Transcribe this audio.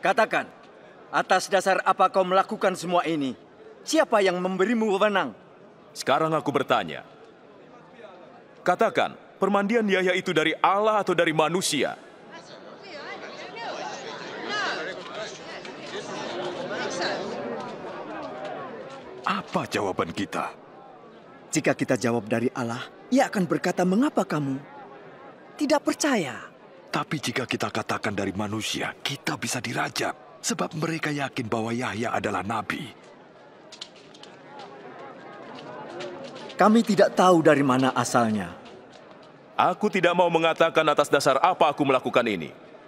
Katakan, atas dasar apa kau melakukan semua ini? Siapa yang memberimu wewenang? Sekarang aku bertanya. Katakan, permandian Yahya itu dari Allah atau dari manusia? Apa jawaban kita? Jika kita jawab dari Allah, ia akan berkata, "Mengapa kamu tidak percaya?" Tapi jika kita katakan dari manusia, kita bisa dirajam, sebab mereka yakin bahwa Yahya adalah nabi. Kami tidak tahu dari mana asalnya. Aku tidak mau mengatakan atas dasar apa aku melakukan ini.